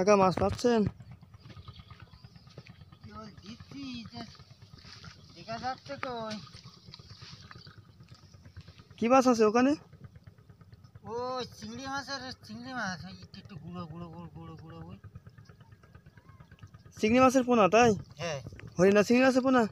কাকা মাছ পাচ্ছেন কি মাছ আছে ওখানে ও চিংড়ি মাছ আর চিংড়ি মাছ একটু গুঁড়ো গুঁড়ো গুঁড়ো গুঁড়ো গুঁড়ো ওই চিংড়ি মাছের পোনা তাই হ্যাঁ হরিণা চিংড়ি মাছের পোনা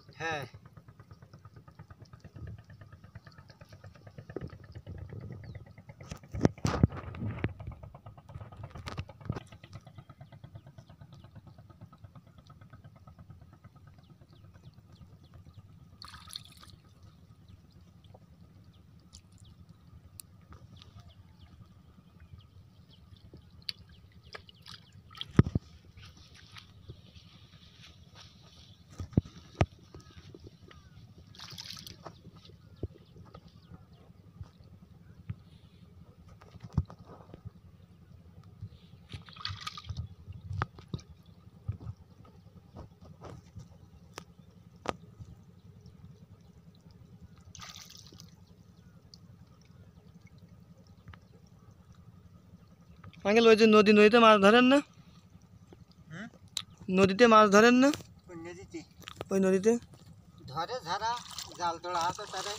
আঙ্কেল ওই যে নদী নদীতে মাছ ধরেন না নদীতে মাছ ধরেন না ওই নদীতে ধরে ধরা জাল তোলা হাতে তারে